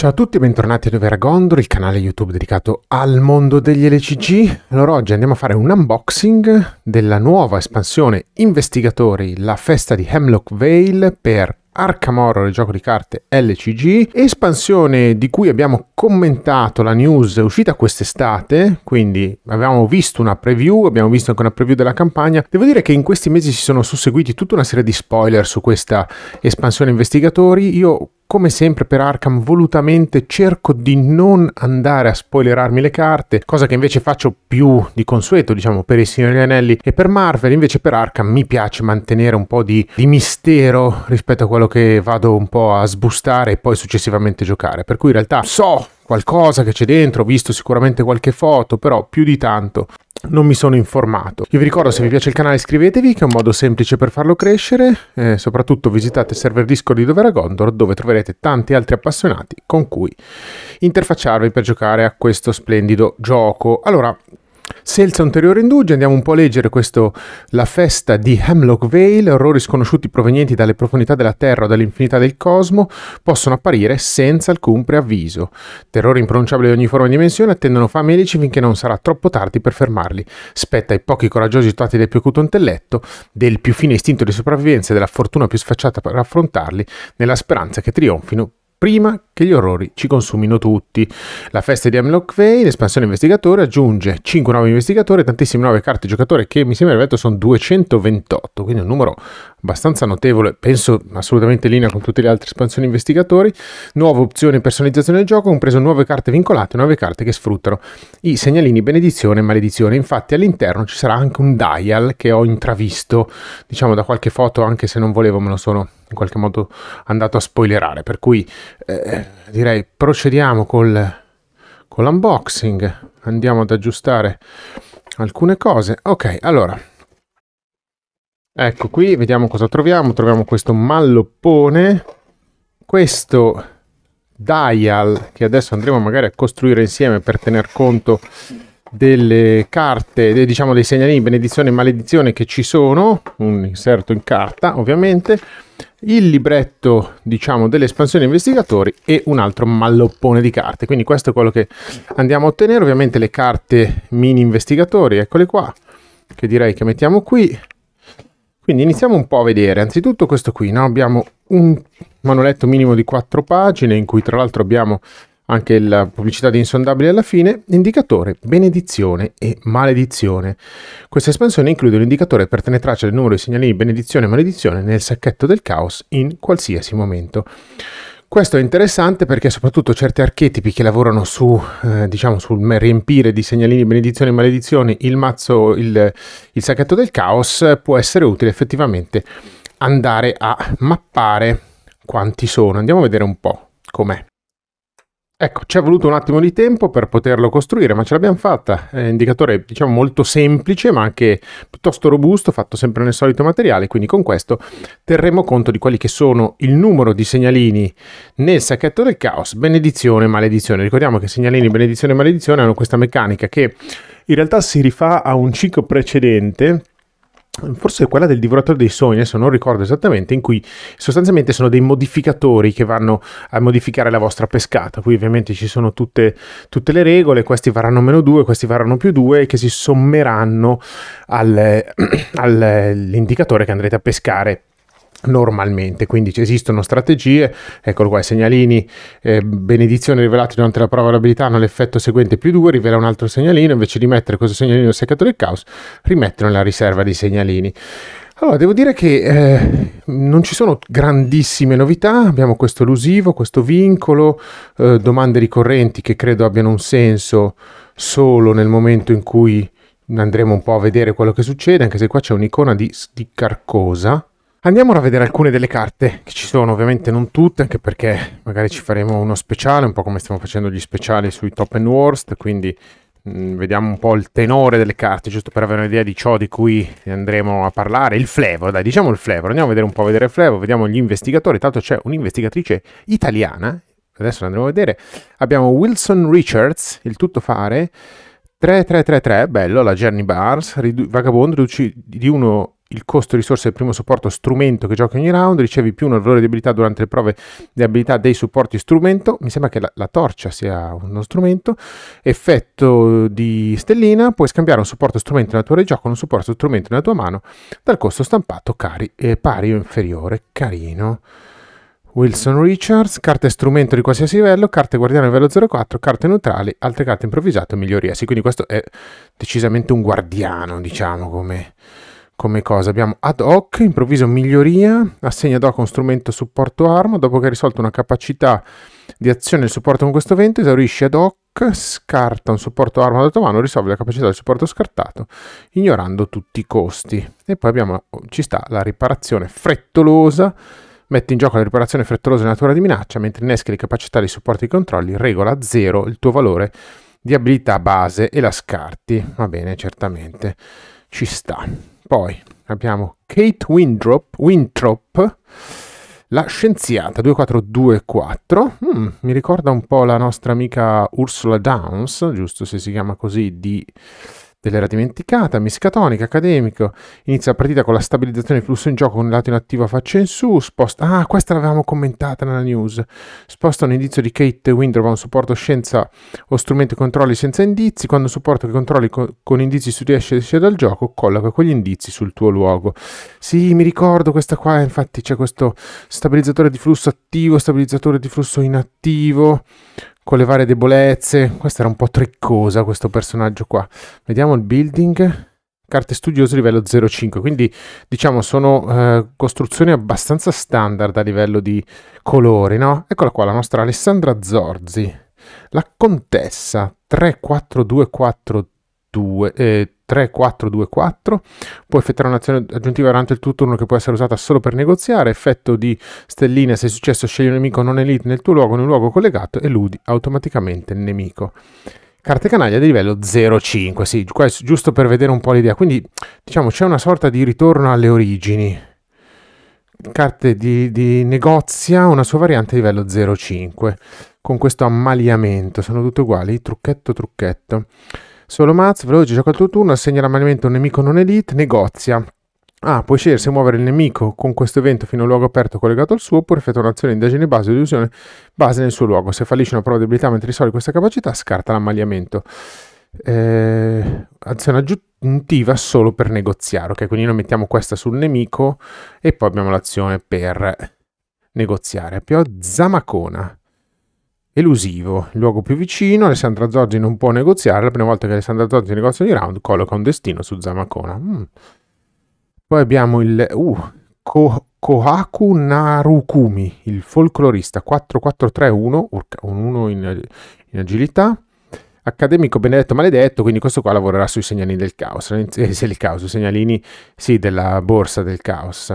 Ciao a tutti e bentornati ad Gondor, il canale YouTube dedicato al mondo degli LCG. Allora oggi andiamo a fare un unboxing della nuova espansione Investigatori, la festa di Hemlock Vale per Arkham Horror, il gioco di carte LCG, espansione di cui abbiamo commentato la news uscita quest'estate, quindi avevamo visto una preview, abbiamo visto anche una preview della campagna. Devo dire che in questi mesi si sono susseguiti tutta una serie di spoiler su questa espansione investigatori. Io come sempre per Arkham volutamente cerco di non andare a spoilerarmi le carte, cosa che invece faccio più di consueto, diciamo, per i Signori Anelli e per Marvel, invece per Arkham mi piace mantenere un po' di, di mistero rispetto a quello che vado un po' a sbustare e poi successivamente giocare. Per cui in realtà so qualcosa che c'è dentro, ho visto sicuramente qualche foto, però più di tanto non mi sono informato. Io vi ricordo se vi piace il canale iscrivetevi che è un modo semplice per farlo crescere e soprattutto visitate il server Discord di Dovera Gondor dove troverete tanti altri appassionati con cui interfacciarvi per giocare a questo splendido gioco. Allora, senza ulteriori indugi andiamo un po' a leggere questo La festa di Hemlock Vale, orrori sconosciuti provenienti dalle profondità della Terra o dall'infinità del cosmo, possono apparire senza alcun preavviso. Terrori impronunciabili di ogni forma e dimensione attendono famelici finché non sarà troppo tardi per fermarli. Spetta ai pochi coraggiosi dotati del più acuto intelletto, del più fine istinto di sopravvivenza e della fortuna più sfacciata per affrontarli, nella speranza che trionfino prima che gli orrori ci consumino tutti. La festa di Hemlock Vane, espansione investigatore, aggiunge 5 nuovi investigatori tantissime nuove carte giocatore che mi sembra detto sono 228, quindi un numero abbastanza notevole, penso assolutamente in linea con tutte le altre espansioni investigatori, nuove opzioni e personalizzazione del gioco, compreso nuove carte vincolate, nuove carte che sfruttano i segnalini benedizione e maledizione. Infatti all'interno ci sarà anche un dial che ho intravisto, diciamo da qualche foto, anche se non volevo me lo sono in qualche modo andato a spoilerare. Per cui eh, direi procediamo col, con l'unboxing, andiamo ad aggiustare alcune cose. Ok, allora. Ecco qui, vediamo cosa troviamo. Troviamo questo malloppone, questo dial che adesso andremo magari a costruire insieme per tener conto delle carte, de, diciamo dei segnalini benedizione e maledizione che ci sono, un inserto in carta ovviamente, il libretto diciamo dell'espansione investigatori e un altro malloppone di carte quindi questo è quello che andiamo a ottenere ovviamente le carte mini investigatori eccole qua che direi che mettiamo qui quindi iniziamo un po' a vedere anzitutto questo qui no? abbiamo un manualetto minimo di quattro pagine in cui tra l'altro abbiamo anche la pubblicità di insondabili alla fine, indicatore benedizione e maledizione. Questa espansione include l'indicatore per tenere traccia del numero di segnalini benedizione e maledizione nel sacchetto del caos in qualsiasi momento. Questo è interessante perché soprattutto certi archetipi che lavorano su, eh, diciamo, sul riempire di segnalini benedizione e maledizione il mazzo, il, il sacchetto del caos, può essere utile effettivamente andare a mappare quanti sono. Andiamo a vedere un po' com'è. Ecco, ci è voluto un attimo di tempo per poterlo costruire, ma ce l'abbiamo fatta. È un indicatore, diciamo, molto semplice, ma anche piuttosto robusto, fatto sempre nel solito materiale, quindi con questo terremo conto di quelli che sono il numero di segnalini nel sacchetto del caos, benedizione e maledizione. Ricordiamo che segnalini, benedizione e maledizione hanno questa meccanica che in realtà si rifà a un ciclo precedente forse quella del divoratore dei sogni, adesso non ricordo esattamente, in cui sostanzialmente sono dei modificatori che vanno a modificare la vostra pescata. Qui ovviamente ci sono tutte, tutte le regole, questi varranno meno 2, questi varranno più 2 che si sommeranno al, all'indicatore che andrete a pescare normalmente. Quindi esistono strategie, eccolo qua, i segnalini eh, benedizione rivelati durante la prova d'abilità hanno l'effetto seguente più 2, rivela un altro segnalino, invece di mettere questo segnalino nel seccatore del caos, rimettono nella riserva dei segnalini. Allora, devo dire che eh, non ci sono grandissime novità, abbiamo questo elusivo, questo vincolo, eh, domande ricorrenti che credo abbiano un senso solo nel momento in cui andremo un po' a vedere quello che succede, anche se qua c'è un'icona di, di carcosa, Andiamo a vedere alcune delle carte che ci sono, ovviamente non tutte, anche perché magari ci faremo uno speciale, un po' come stiamo facendo gli speciali sui top and worst, quindi mh, mm, vediamo un po' il tenore delle carte, giusto per avere un'idea di ciò di cui andremo a parlare, il flavor, dai, diciamo il flavor, andiamo a vedere un po' a vedere il flavor, vediamo gli investigatori, tanto c'è un'investigatrice italiana, adesso l'andremo a vedere, abbiamo Wilson Richards, il tutto tuttofare, 3333, bello, la Jenny Bars, ridu- Vagabond riduci di uno il costo risorse del primo supporto strumento che giochi ogni round, ricevi più un valore di abilità durante le prove di abilità dei supporti strumento, mi sembra che la, la, torcia sia uno strumento, effetto di stellina, puoi scambiare un supporto strumento nella tua regia con un supporto strumento nella tua mano dal costo stampato cari, eh, pari o inferiore, carino. Wilson Richards, carte strumento di qualsiasi livello, carte guardiano livello 04, carte neutrali, altre carte improvvisate, miglioria. Sì, quindi questo è decisamente un guardiano, diciamo, come come cosa. Abbiamo ad hoc, improvviso miglioria, assegna ad hoc un strumento supporto arma, dopo che ha risolto una capacità di azione del supporto con questo evento, esaurisce ad hoc, scarta un supporto arma da tua mano, risolve la capacità del supporto scartato, ignorando tutti i costi. E poi abbiamo, ci sta la riparazione frettolosa, Metti in gioco la riparazione frettolosa di natura di minaccia, mentre innesca le capacità di supporto e controlli, regola a zero il tuo valore di abilità base e la scarti. Va bene, certamente. Ci sta. Poi abbiamo Kate Winthrop, Winthrop la scienziata 2424. Mm, mi ricorda un po' la nostra amica Ursula Downs, giusto se si chiama così, di dell'era dimenticata, miscatonica, accademico. Inizia la partita con la stabilizzazione del flusso in gioco con il lato in a faccia in su. Sposta. Ah, questa l'avevamo commentata nella news. Sposta un indizio di Kate Windrova a un supporto scienza o strumento controlli senza indizi. Quando un supporto che controlli co- con indizi si riesce esce dal gioco, colloca quegli indizi sul tuo luogo. Sì, mi ricordo questa qua. Infatti c'è questo stabilizzatore di flusso attivo, stabilizzatore di flusso inattivo con le varie debolezze. Questa era un po' treccosa, questo personaggio qua. Vediamo il building. Carte studiose livello 05, quindi diciamo sono eh, costruzioni abbastanza standard a livello di colori, no? Eccola qua, la nostra Alessandra Zorzi, la contessa 34243 2, eh, 3424 può effettuare un'azione aggiuntiva durante il tuo turno che può essere usata solo per negoziare effetto di stellina se è successo scegli un nemico non elite nel tuo luogo in un luogo collegato eludi automaticamente il nemico carte canaglia di livello 0,5 sì questo, giusto per vedere un po' l'idea quindi diciamo c'è una sorta di ritorno alle origini carte di, di negozia una sua variante di livello 0,5 con questo ammaliamento sono tutte uguali trucchetto trucchetto Solo Maz, veloce, gioca il tuo turno, assegna l'ammanimento a un nemico non elite, negozia. Ah, puoi scegliere se muovere il nemico con questo evento fino a un luogo aperto collegato al suo oppure effettuare un'azione di indagine base o di usione base nel suo luogo. Se fallisce una prova di abilità mentre risolvi questa capacità, scarta l'ammaliamento. Eh, azione aggiuntiva solo per negoziare, ok? Quindi noi mettiamo questa sul nemico e poi abbiamo l'azione per negoziare. Più Zamacona elusivo. Il luogo più vicino, Alessandra Zorzi non può negoziare. La prima volta che Alessandra Zorzi negozia di round, colloca un destino su Zamacona. Mm. Poi abbiamo il uh, Ko Kohaku Narukumi, il folclorista 4431, un 1 in, in agilità accademico benedetto maledetto, quindi questo qua lavorerà sui segnalini del caos, eh, il caos, i segnalini sì, della borsa del caos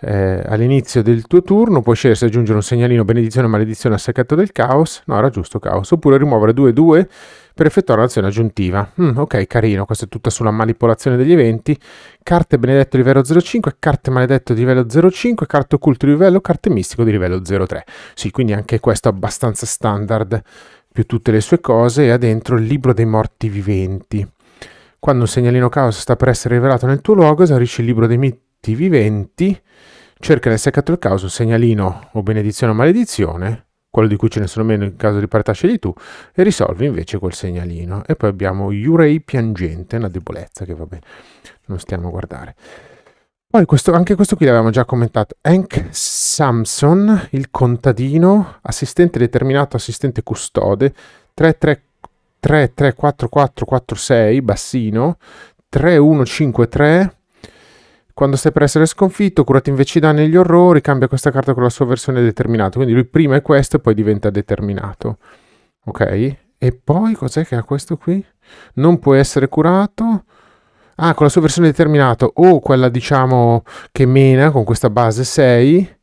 eh, all'inizio del tuo turno puoi scegliere se aggiungere un segnalino benedizione o maledizione al sacchetto del caos, no era giusto caos, oppure rimuovere 2-2 per effettuare un'azione aggiuntiva. Mm, ok, carino, questa è tutta sulla manipolazione degli eventi. Carte benedetto di livello 05, carte maledetto di livello 05, carte occulto di livello, carte mistico di livello 03. Sì, quindi anche questo è abbastanza standard più tutte le sue cose e ha dentro il libro dei morti viventi. Quando un segnalino caos sta per essere rivelato nel tuo luogo, esaurisci il libro dei, morti morti viventi, cerca nel seccato il caso segnalino o benedizione o maledizione, quello di cui ce ne sono meno in caso di parità scegli tu, e risolvi invece quel segnalino. E poi abbiamo Yurei piangente, una debolezza che va bene, non stiamo a guardare. Poi questo, anche questo qui l'avevamo già commentato. Hank Samson, il contadino, assistente determinato, assistente custode, 334446, bassino, 3153, quando stai per essere sconfitto, curati invece i danni e gli orrori, cambia questa carta con la sua versione determinata. Quindi lui prima è questo e poi diventa determinato. Ok? E poi cos'è che ha questo qui? Non può essere curato. Ah, con la sua versione determinata o quella diciamo che mena con questa base 6,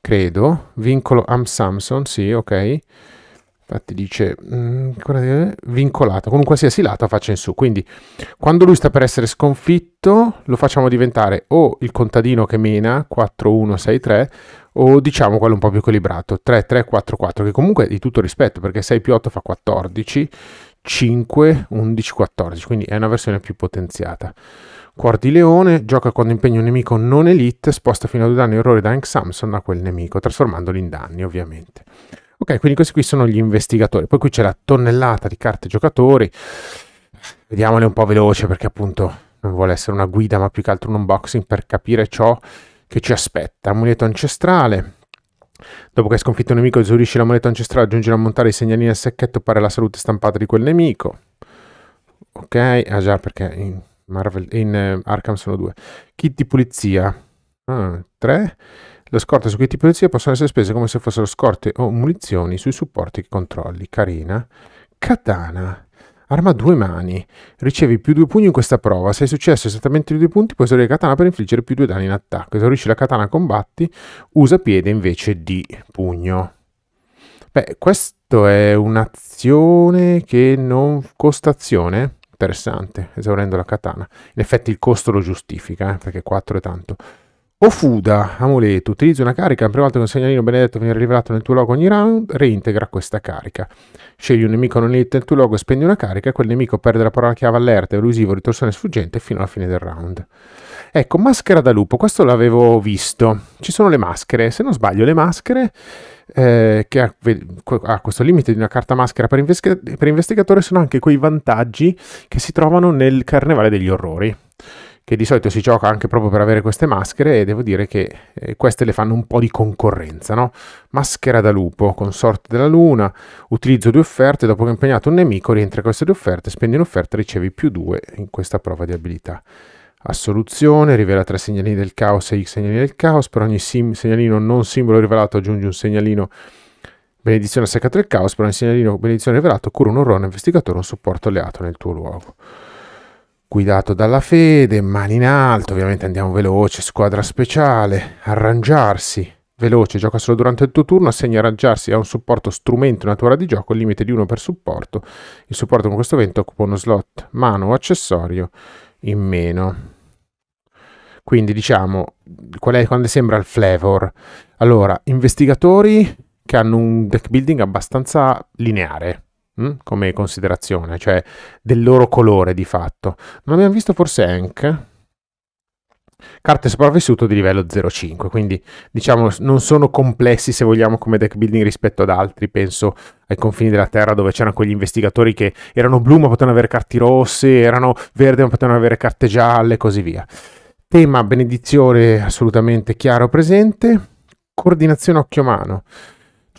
credo, vincolo Am Samson, sì, ok infatti dice mh, mm, eh, vincolata con un qualsiasi lato a faccia in su quindi quando lui sta per essere sconfitto lo facciamo diventare o il contadino che mena 4163 o diciamo quello un po' più equilibrato 3344 che comunque è di tutto rispetto perché 6 più 8 fa 14 5 11 14 quindi è una versione più potenziata Cuor di leone gioca quando impegna un nemico non elite sposta fino a due danni errore da Hank Samson a quel nemico trasformandolo in danni ovviamente Ok, quindi questi qui sono gli investigatori. Poi qui c'è la tonnellata di carte giocatori. Vediamole un po' veloce perché appunto non vuole essere una guida ma più che altro un unboxing per capire ciò che ci aspetta. Amuleto ancestrale. Dopo che hai sconfitto un nemico esaurisci moneta ancestrale, aggiungi a montare i segnalini al sacchetto pare la salute stampata di quel nemico. Ok, ah già perché in, Marvel, in eh, Arkham sono due. Kit di pulizia. Ah, le scorte su kit di polizia possono essere spese come se fossero scorte o munizioni sui supporti che controlli. Carina. Katana. Arma a due mani. Ricevi più due pugni in questa prova. Se hai successo esattamente i due punti, puoi esaurire katana per infliggere più due danni in attacco. Esaurisci la katana a combatti, usa piede invece di pugno. Beh, questa è un'azione che non costa azione. Interessante, esaurendo la katana. In effetti il costo lo giustifica, eh, perché 4 è tanto. Ofuda, amuleto, utilizza una carica, prima volta che un segnalino benedetto viene rivelato nel tuo logo ogni round, reintegra questa carica. Scegli un nemico non elite nel tuo logo, spendi una carica, quel nemico perde la parola chiave allerta, elusivo, ritorsione sfuggente fino alla fine del round. Ecco, maschera da lupo, questo l'avevo visto. Ci sono le maschere, se non sbaglio le maschere, eh, che ha, ha, questo limite di una carta maschera per, per investigatore, sono anche quei vantaggi che si trovano nel Carnevale degli Orrori che di solito si gioca anche proprio per avere queste maschere e devo dire che eh, queste le fanno un po' di concorrenza, no? Maschera da lupo, consorte della luna, utilizzo due offerte, dopo che ho impegnato un nemico rientra queste due offerte, spendi un'offerta e ricevi più due in questa prova di abilità. Assoluzione, rivela tre segnalini del caos e x segnalini del caos, per ogni sim, segnalino non simbolo rivelato aggiungi un segnalino benedizione a seccato del caos, per ogni segnalino benedizione rivelato cura un orrore investigatore un supporto alleato nel tuo luogo guidato dalla fede, mani in alto, ovviamente andiamo veloce, squadra speciale, arrangiarsi, veloce, gioca solo durante il tuo turno, assegna arrangiarsi a un supporto strumento natura di gioco, limite di uno per supporto, il supporto con questo evento occupa uno slot mano o accessorio in meno. Quindi diciamo, qual è quando sembra il flavor? Allora, investigatori che hanno un deck building abbastanza lineare, Mm, come considerazione, cioè del loro colore di fatto. Non abbiamo visto forse Hank? Carte sopravvissuto di livello 0,5, quindi diciamo non sono complessi se vogliamo come deck building rispetto ad altri, penso ai confini della Terra dove c'erano quegli investigatori che erano blu ma potevano avere carte rosse, erano verde ma potevano avere carte gialle e così via. Tema benedizione assolutamente chiaro presente, coordinazione occhio-mano.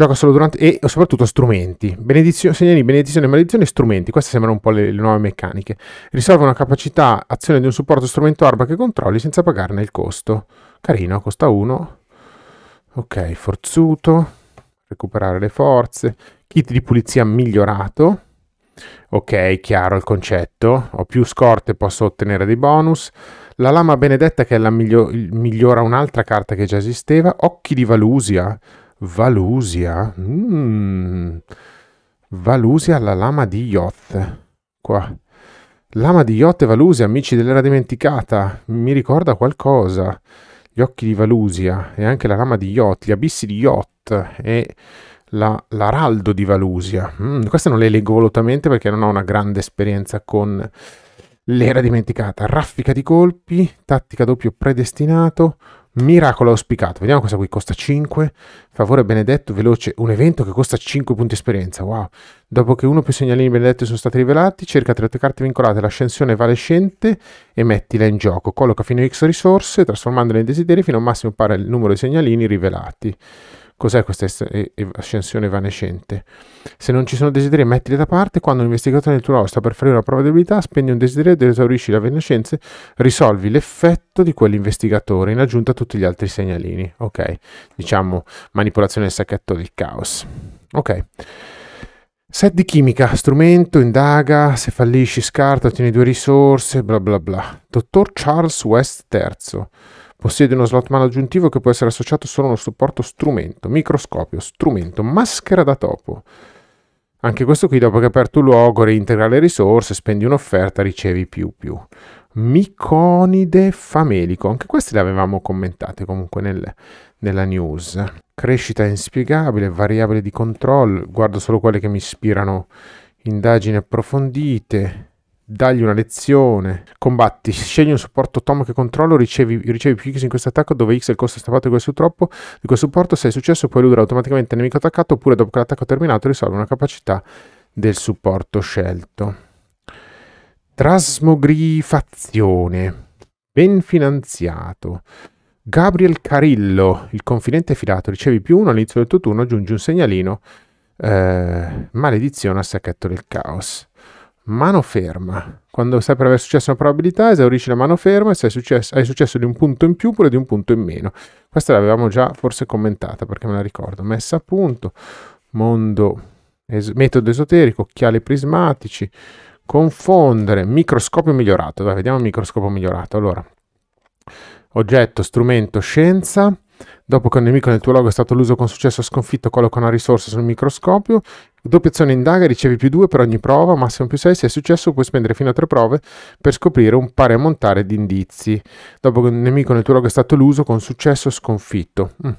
Gioca solo durante... e soprattutto strumenti. Benedizio... Segnali, benedizione, maledizione strumenti. Queste sembrano un po' le, le nuove meccaniche. Risolve una capacità azione di un supporto strumento arba che controlli senza pagarne il costo. Carino, costa 1. Ok, forzuto. Recuperare le forze. Kit di pulizia migliorato. Ok, chiaro il concetto. Ho più scorte, posso ottenere dei bonus. La lama benedetta che è la miglio... migliora un'altra carta che già esisteva. Occhi di Valusia Valusia. Mm. Valusia, la lama di Yoth. Qua. Lama di Yoth e Valusia, amici dell'era dimenticata. Mi ricorda qualcosa. Gli occhi di Valusia e anche la lama di Yoth, gli abissi di Yoth e la, l'araldo di Valusia. Mm, queste non le leggo volutamente perché non ho una grande esperienza con l'era dimenticata. Raffica di colpi, tattica doppio predestinato, Miracolo auspicato. Vediamo cosa qui costa 5. Favore benedetto, veloce. Un evento che costa 5 punti esperienza. Wow. Dopo che uno o più segnalini benedetti sono stati rivelati, cerca tra le tue carte vincolate l'ascensione valescente e mettila in gioco. Colloca fino a X risorse, trasformandole in desideri fino a un massimo pari al numero di segnalini rivelati. Cos'è questa ascensione evanescente? Se non ci sono desideri, mettili da parte. Quando l'investigatore del tuo lavoro sta per fare una prova di abilità, spegni un desiderio ed esaurisci le evanescenze, risolvi l'effetto di quell'investigatore in aggiunta a tutti gli altri segnalini. Ok, diciamo manipolazione del sacchetto del caos. Ok. Set di chimica, strumento, indaga, se fallisci scarta, ottieni due risorse, bla bla bla. Dottor Charles West III Possiede uno slot mano aggiuntivo che può essere associato solo a uno supporto strumento, microscopio, strumento, maschera da topo. Anche questo qui, dopo che hai aperto il luogo, reintegra le risorse, spendi un'offerta, ricevi più più. Miconide famelico, anche queste le avevamo commentate comunque nel, nella news. Crescita inspiegabile, variabile di controllo, guardo solo quelle che mi ispirano indagini approfondite, dagli una lezione, combatti, scegli un supporto Tom che controllo, ricevi, ricevi più X in questo attacco dove X è il costo stampato di quel, troppo, di quel supporto, se è successo puoi eludere automaticamente il nemico attaccato oppure dopo che l'attacco è terminato risolve una capacità del supporto scelto. Trasmogrifazione, ben finanziato. Gabriel Carillo, il confidente filato, ricevi più uno all'inizio del tuo turno, aggiungi un segnalino, eh, maledizione a sacchetto del caos mano ferma. Quando sai per aver successo una probabilità, esaurisci la mano ferma e se successo, hai successo di un punto in più oppure di un punto in meno. Questa l'avevamo già forse commentata perché me la ricordo. Messa a punto, mondo, es metodo esoterico, occhiali prismatici, confondere, microscopio migliorato. Dai, vediamo il microscopio migliorato. Allora, oggetto, strumento, scienza, Dopo che un nemico nel tuo logo è stato l'uso con successo o sconfitto, colloca una risorsa sul microscopio. Doppia azione indaga, ricevi più 2 per ogni prova, massimo più 6. Se è successo, puoi spendere fino a 3 prove per scoprire un pari ammontare di indizi. Dopo che un nemico nel tuo logo è stato l'uso con successo o sconfitto. Mm.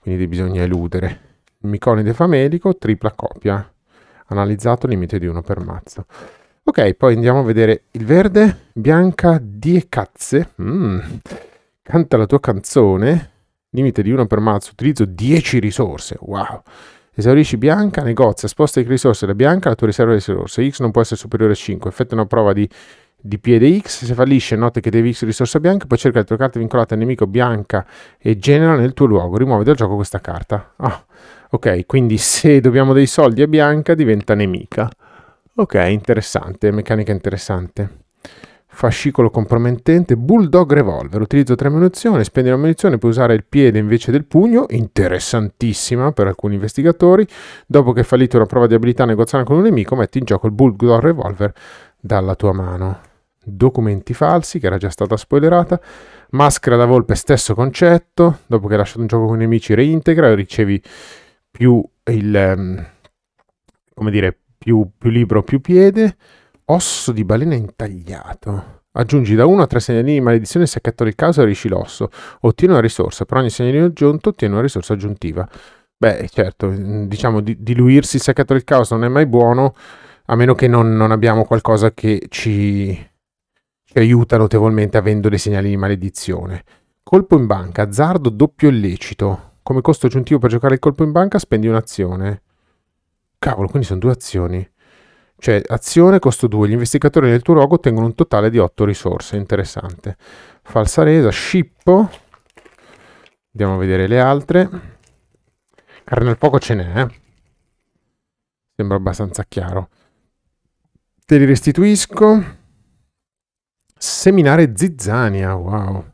Quindi bisogna eludere. Miconide famelico, tripla copia. Analizzato limite di 1 per mazzo. Ok, poi andiamo a vedere il verde, bianca, die cazze. Mm. Canta la tua canzone, limite di una per mazzo, utilizzo 10 risorse, wow. Esaurisci bianca, negozia, sposta di risorse da bianca alla tua riserva di risorse, x non può essere superiore a 5, effettua una prova di, di piede x, se fallisce note che devi x risorsa bianca, poi cerca le tue carte vincolate al nemico bianca e genera nel tuo luogo, rimuovi dal gioco questa carta. Ah, ok, quindi se dobbiamo dei soldi a bianca diventa nemica. Ok, interessante, meccanica interessante fascicolo compromettente, bulldog revolver, utilizzo tre munizioni, spendi la munizione, puoi usare il piede invece del pugno, interessantissima per alcuni investigatori, dopo che hai fallito una prova di abilità negoziale con un nemico metti in gioco il bulldog revolver dalla tua mano. Documenti falsi, che era già stata spoilerata, maschera da volpe, stesso concetto, dopo che hai lasciato un gioco con i nemici reintegra e ricevi più il... Ehm, come dire, più, più libro, più piede, osso di balena intagliato. Aggiungi da 1 a 3 segnalini di maledizione se accatto del caso e riesci l'osso. Ottieni una risorsa. Per ogni segnalino aggiunto ottieni una risorsa aggiuntiva. Beh, certo, mm, diciamo di, diluirsi il sacchetto del caos non è mai buono, a meno che non, non abbiamo qualcosa che ci, ci, aiuta notevolmente avendo dei segnali di maledizione. Colpo in banca, azzardo doppio illecito. Come costo aggiuntivo per giocare il colpo in banca spendi un'azione. Cavolo, quindi sono due azioni cioè azione, costo 2. Gli investigatori del tuo luogo ottengono un totale di 8 risorse, interessante. Falsa resa, scippo, andiamo a vedere le altre. Carne al fuoco ce n'è, eh? sembra abbastanza chiaro. Te li restituisco. Seminare zizzania, wow.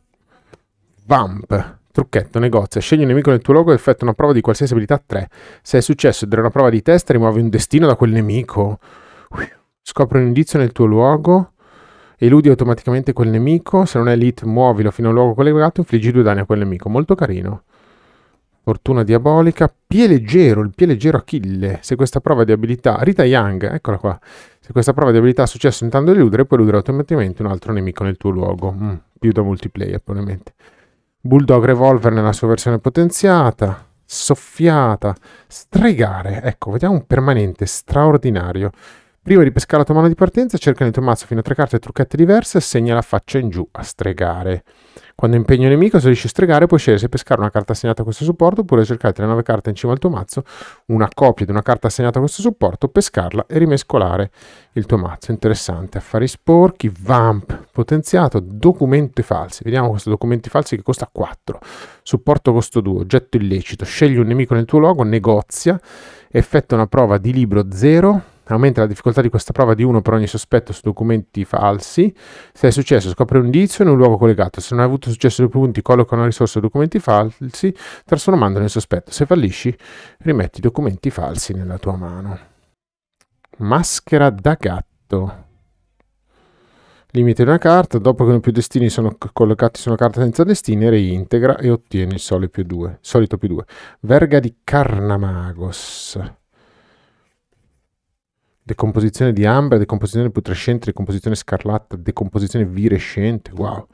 Vamp, trucchetto, negozia, scegli un nemico nel tuo luogo e effettua una prova di qualsiasi abilità 3. Se è successo dare una prova di testa, rimuovi un destino da quel nemico. Scopri un indizio nel tuo luogo, eludi automaticamente quel nemico, se non è elite muovilo fino a un luogo collegato, e infliggi due danni a quel nemico, molto carino. Fortuna diabolica, pie leggero, il pie leggero Achille. Se questa prova di abilità, Rita Young, eccola qua. Se questa prova di abilità ha successo intanto eludere, puoi eludere automaticamente un altro nemico nel tuo luogo. Mm, più da multiplayer, probabilmente. Bulldog Revolver nella sua versione potenziata, soffiata, stregare. Ecco, vediamo un permanente straordinario. Prima di pescare la tua mano di partenza, cerca nel tuo mazzo fino a tre carte e trucchette diverse e segna la faccia in giù a stregare. Quando impegno un nemico, se riesci a stregare, puoi scegliere se pescare una carta assegnata a questo supporto oppure cercare tra le nove carte in cima al tuo mazzo una copia di una carta assegnata a questo supporto, pescarla e rimescolare il tuo mazzo. Interessante. Affari sporchi, vamp potenziato, documenti falsi. Vediamo questi documenti falsi che costa 4. Supporto costo 2, oggetto illecito. Scegli un nemico nel tuo luogo, negozia, effettua una prova di libro 0 Aumenta la difficoltà di questa prova di 1 per ogni sospetto su documenti falsi. Se è successo, scopre un indizio in un luogo collegato. Se non hai avuto successo due punti, colloca una risorsa su documenti falsi, trasformandolo in sospetto. Se fallisci, rimetti i documenti falsi nella tua mano. Maschera da gatto. Limite una carta, dopo che non più destini sono collocati su una carta senza destini, reintegra e ottieni il solito più 2. Verga di Carnamagos decomposizione di ambra, decomposizione putrescente, decomposizione scarlatta, decomposizione virescente, wow.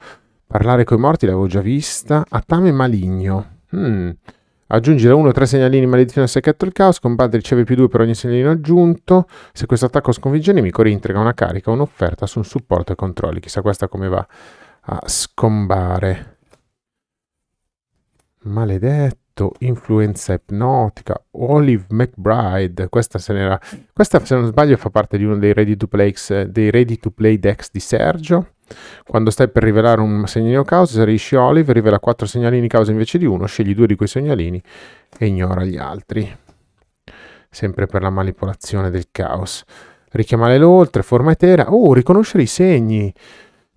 Parlare coi morti l'avevo già vista. Atame maligno. Mm. Aggiungere 1 3 segnalini maledizione al secchetto del caos, combattere riceve più 2 per ogni segnalino aggiunto, se questo attacco sconfigge il nemico reintegra una carica o un'offerta su un supporto e controlli, chissà questa come va a scombare. Maledetto detto influenza ipnotica, Olive McBride, questa se, era, questa se non sbaglio fa parte di uno dei ready to play, dei ready to play decks di Sergio. Quando stai per rivelare un segnalino causa, inserisci Olive, rivela quattro segnalini causa invece di uno, scegli due di quei segnalini e ignora gli altri. Sempre per la manipolazione del caos. Richiamare l'oltre, forma etera. Oh, riconoscere i segni.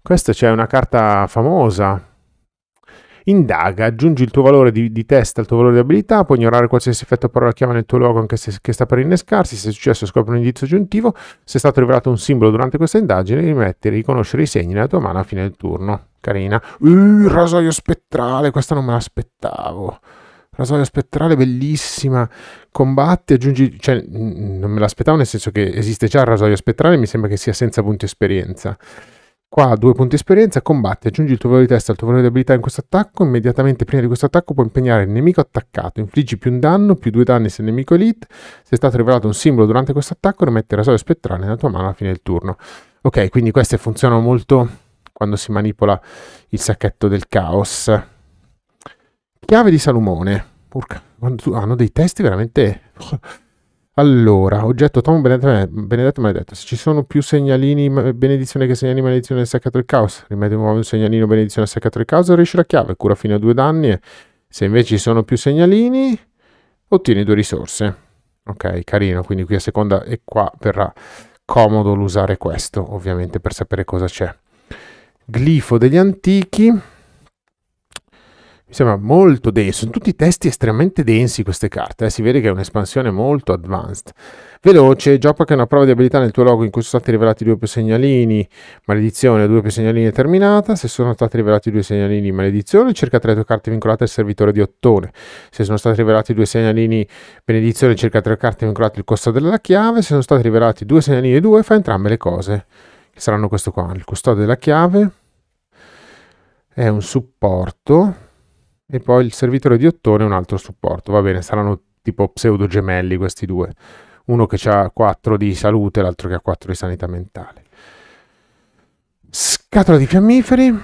Questa c'è una carta famosa Indaga, aggiungi il tuo valore di, di testa al tuo valore di abilità, puoi ignorare qualsiasi effetto parola chiave nel tuo luogo anche se che sta per innescarsi, se è successo scopri un indizio aggiuntivo, se è stato rivelato un simbolo durante questa indagine, rimettere, riconoscere i segni nella tua mano a fine del turno. Carina. Uh, rasoio spettrale, questa non me l'aspettavo. Rasoio spettrale bellissima, combatte, aggiungi, cioè non me l'aspettavo nel senso che esiste già il rasoio spettrale, mi sembra che sia senza punti esperienza. Qua due punti esperienza, combatti, aggiungi il tuo valore di testa al tuo valore di abilità in questo attacco, immediatamente prima di questo attacco puoi impegnare il nemico attaccato, infliggi più un danno, più due danni se il nemico elite, se è stato rivelato un simbolo durante questo attacco rimetti il rasoio spettrale nella tua mano alla fine del turno. Ok, quindi queste funzionano molto quando si manipola il sacchetto del caos. Chiave di Salomone. Porca, hanno dei testi veramente... Allora, oggetto Tom Benedetto, Benedetto Maledetto. Se ci sono più segnalini benedizione che segnali maledizione nel seccato del caos, rimette di nuovo un segnalino benedizione al seccato del caos riesci la chiave, cura fino a due danni. Se invece ci sono più segnalini, ottieni due risorse. Ok, carino, quindi qui a seconda e qua verrà comodo l'usare questo, ovviamente per sapere cosa c'è. Glifo degli antichi mi sembra molto denso, sono tutti testi estremamente densi queste carte, eh? si vede che è un'espansione molto advanced. Veloce, gioca che è una prova di abilità nel tuo logo in cui sono stati rivelati due più segnalini, maledizione, due più segnalini è terminata, se sono stati rivelati due segnalini, maledizione, cerca tre tue carte vincolate al servitore di ottone, se sono stati rivelati due segnalini, benedizione, cerca tre carte vincolate al custode della chiave, se sono stati rivelati due segnalini e due, fa entrambe le cose, che saranno questo qua, il custode della chiave è un supporto e poi il servitore di ottone un altro supporto. Va bene, saranno tipo pseudo gemelli questi due. Uno che ha 4 di salute, l'altro che ha 4 di sanità mentale. Scatola di fiammiferi.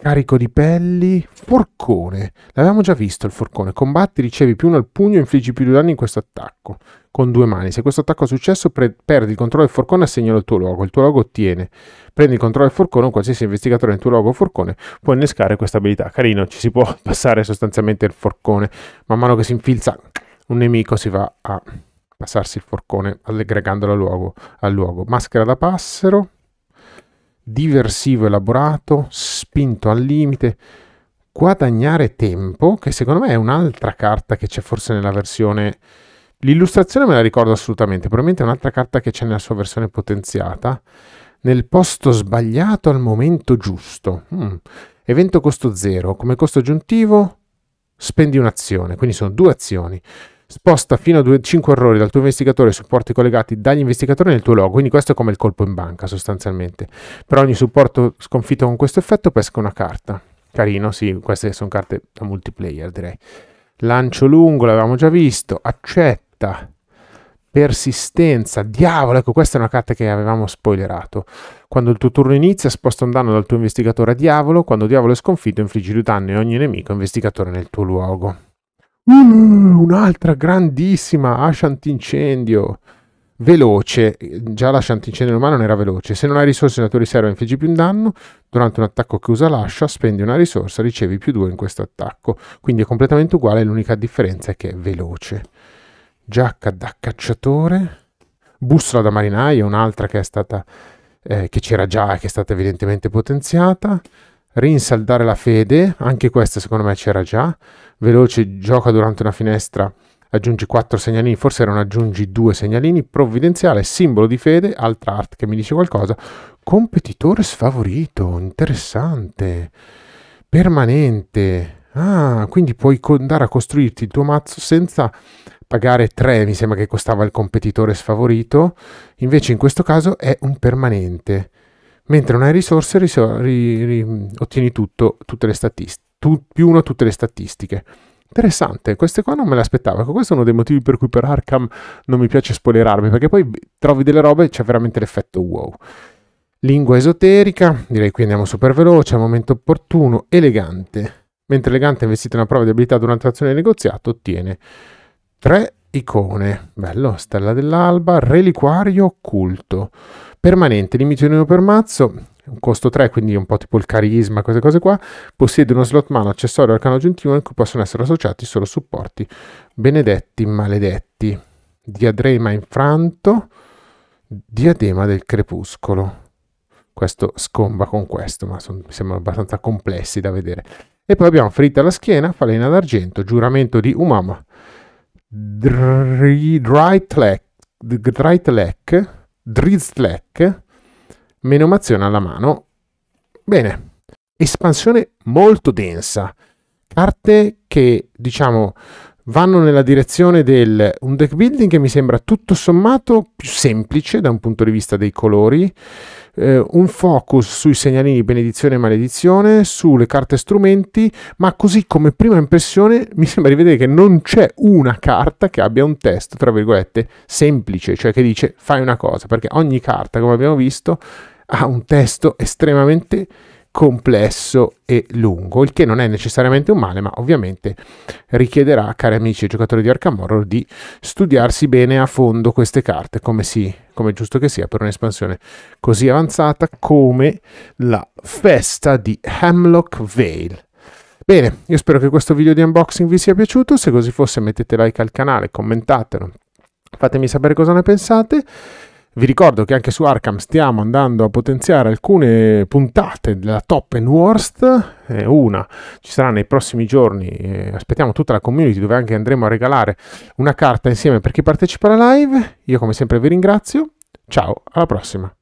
Carico di pelli. Forcone. L'avevamo già visto il forcone. Combatti, ricevi più uno al pugno, e infliggi più due danni in questo attacco con due mani. Se questo attacco ha successo, pre- perdi il controllo del forcone e assegnalo al tuo luogo. Il tuo luogo ottiene. Prendi il controllo del forcone, un qualsiasi investigatore nel tuo luogo o forcone può innescare questa abilità. Carino, ci si può passare sostanzialmente il forcone. Man mano che si infilza un nemico si va a passarsi il forcone aggregandolo al luogo, al luogo. Maschera da passero, diversivo elaborato, spinto al limite, guadagnare tempo, che secondo me è un'altra carta che c'è forse nella versione L'illustrazione me la ricordo assolutamente, probabilmente è un'altra carta che c'è nella sua versione potenziata. Nel posto sbagliato al momento giusto. Mm. Evento costo zero, Come costo aggiuntivo spendi un'azione, quindi sono due azioni. Sposta fino a 2, 5 errori dal tuo investigatore supporti collegati dagli investigatori nel tuo logo. Quindi questo è come il colpo in banca sostanzialmente. Per ogni supporto sconfitto con questo effetto pesca una carta. Carino, sì, queste sono carte da multiplayer direi. Lancio lungo, l'avevamo già visto. Accetto scelta, persistenza, diavolo, ecco questa è una carta che avevamo spoilerato. Quando il tuo turno inizia sposta un danno dal tuo investigatore a diavolo, quando diavolo è sconfitto infliggi due danni a ogni nemico investigatore nel tuo luogo. Uh, un'altra grandissima Ashantincendio. Veloce, già l'Ashantincendio umano non era veloce. Se non hai risorse nella tua riserva infliggi più un danno, durante un attacco che usa l'ascia spendi una risorsa, ricevi più due in questo attacco. Quindi è completamente uguale, l'unica differenza è che è veloce giacca da cacciatore, bussola da marinaio, un'altra che è stata eh, che c'era già e che è stata evidentemente potenziata, rinsaldare la fede, anche questa secondo me c'era già, veloce gioca durante una finestra, aggiungi quattro segnalini, forse erano aggiungi due segnalini, provvidenziale, simbolo di fede, altra art che mi dice qualcosa, competitore sfavorito, interessante, permanente, ah, quindi puoi andare a costruirti il tuo mazzo senza pagare 3 mi sembra che costava il competitore sfavorito, invece in questo caso è un permanente. Mentre non hai risorse risor- ri- ri- ottieni tutto, tutte le statistiche, tu- più uno tutte le statistiche. Interessante, queste qua non me le aspettavo. Ecco, questo è uno dei motivi per cui per Arkham non mi piace spoilerarmi, perché poi trovi delle robe e c'è veramente l'effetto wow. Lingua esoterica, direi qui andiamo super veloce, al momento opportuno, elegante. Mentre elegante investita in una prova di abilità durante l'azione di negoziato, ottiene Tre icone, bello, stella dell'alba, reliquario occulto, permanente, limite uno per mazzo, costo 3, quindi un po' tipo il carisma, queste cose qua, possiede uno slot mano, accessorio arcano aggiuntivo in cui possono essere associati solo supporti benedetti, maledetti, diadrema infranto, diadema del crepuscolo. Questo scomba con questo, ma son, mi sembrano abbastanza complessi da vedere. E poi abbiamo ferita alla schiena, falena d'argento, giuramento di Umama, Drytlek, Drizzlek, menomazione alla mano. Bene, espansione molto densa, carte che diciamo vanno nella direzione del un deck building che mi sembra tutto sommato più semplice da un punto di vista dei colori, eh, un focus sui segnalini di benedizione e maledizione, sulle carte strumenti, ma così come prima impressione mi sembra di vedere che non c'è una carta che abbia un testo, tra virgolette, semplice, cioè che dice fai una cosa, perché ogni carta, come abbiamo visto, ha un testo estremamente semplice complesso e lungo, il che non è necessariamente un male, ma ovviamente richiederà, cari amici e giocatori di Arkham Horror, di studiarsi bene a fondo queste carte, come, si, come giusto che sia per un'espansione così avanzata come la festa di Hemlock Vale. Bene, io spero che questo video di unboxing vi sia piaciuto, se così fosse mettete like al canale, commentatelo, fatemi sapere cosa ne pensate vi ricordo che anche su Arkham stiamo andando a potenziare alcune puntate della Top and Worst, eh, una ci sarà nei prossimi giorni, eh, aspettiamo tutta la community dove anche andremo a regalare una carta insieme per chi partecipa alla live. Io come sempre vi ringrazio, ciao, alla prossima.